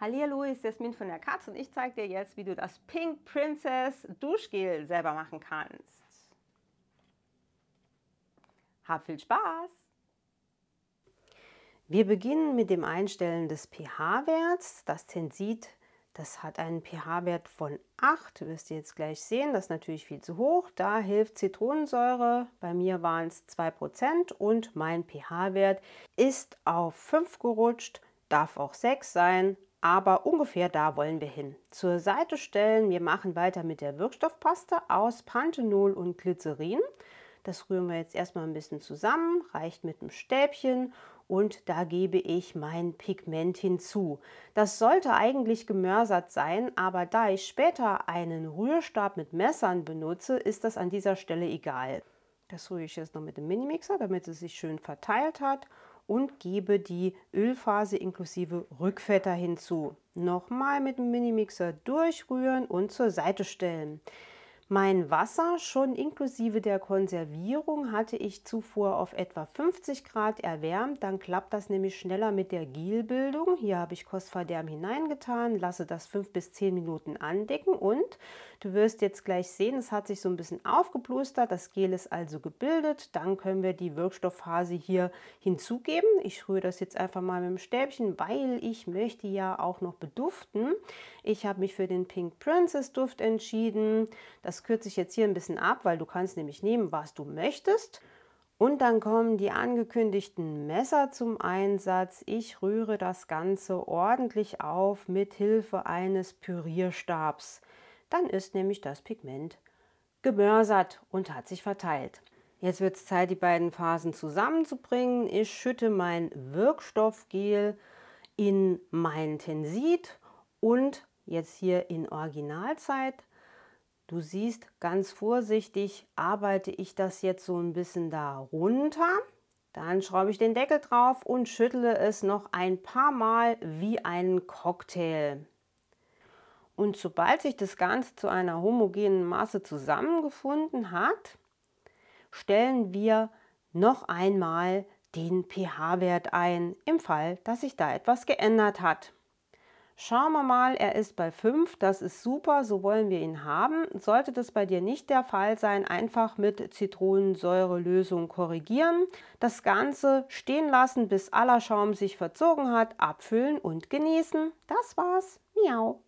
Hallihallo, ist Jasmin von der Katz und ich zeige dir jetzt, wie du das Pink Princess Duschgel selber machen kannst. Hab viel Spaß! Wir beginnen mit dem Einstellen des pH-Werts. Das Tensit, das hat einen pH-Wert von 8, Du wirst jetzt gleich sehen, das ist natürlich viel zu hoch. Da hilft Zitronensäure, bei mir waren es 2% und mein pH-Wert ist auf 5 gerutscht, darf auch 6 sein, aber ungefähr da wollen wir hin. Zur Seite stellen, wir machen weiter mit der Wirkstoffpaste aus Panthenol und Glycerin. Das rühren wir jetzt erstmal ein bisschen zusammen, reicht mit einem Stäbchen und da gebe ich mein Pigment hinzu. Das sollte eigentlich gemörsert sein, aber da ich später einen Rührstab mit Messern benutze, ist das an dieser Stelle egal. Das rühre ich jetzt noch mit dem Minimixer, damit es sich schön verteilt hat und gebe die Ölphase inklusive Rückfetter hinzu. Nochmal mit dem Minimixer durchrühren und zur Seite stellen. Mein Wasser schon inklusive der Konservierung hatte ich zuvor auf etwa 50 Grad erwärmt. Dann klappt das nämlich schneller mit der Gielbildung. Hier habe ich Kostverderm hineingetan, lasse das 5 bis 10 Minuten andecken und Du wirst jetzt gleich sehen, es hat sich so ein bisschen aufgeplustert, das Gel ist also gebildet. Dann können wir die Wirkstoffphase hier hinzugeben. Ich rühre das jetzt einfach mal mit dem Stäbchen, weil ich möchte ja auch noch beduften. Ich habe mich für den Pink Princess Duft entschieden. Das kürze ich jetzt hier ein bisschen ab, weil du kannst nämlich nehmen, was du möchtest. Und dann kommen die angekündigten Messer zum Einsatz. Ich rühre das Ganze ordentlich auf mit Hilfe eines Pürierstabs. Dann ist nämlich das Pigment gemörsert und hat sich verteilt. Jetzt wird es Zeit, die beiden Phasen zusammenzubringen. Ich schütte mein Wirkstoffgel in mein Tensid und jetzt hier in Originalzeit. Du siehst, ganz vorsichtig arbeite ich das jetzt so ein bisschen da runter. Dann schraube ich den Deckel drauf und schüttle es noch ein paar Mal wie einen Cocktail. Und sobald sich das Ganze zu einer homogenen Masse zusammengefunden hat, stellen wir noch einmal den pH-Wert ein, im Fall, dass sich da etwas geändert hat. Schauen wir mal, er ist bei 5, das ist super, so wollen wir ihn haben. Sollte das bei dir nicht der Fall sein, einfach mit Zitronensäurelösung korrigieren, das Ganze stehen lassen, bis aller Schaum sich verzogen hat, abfüllen und genießen. Das war's. Miau.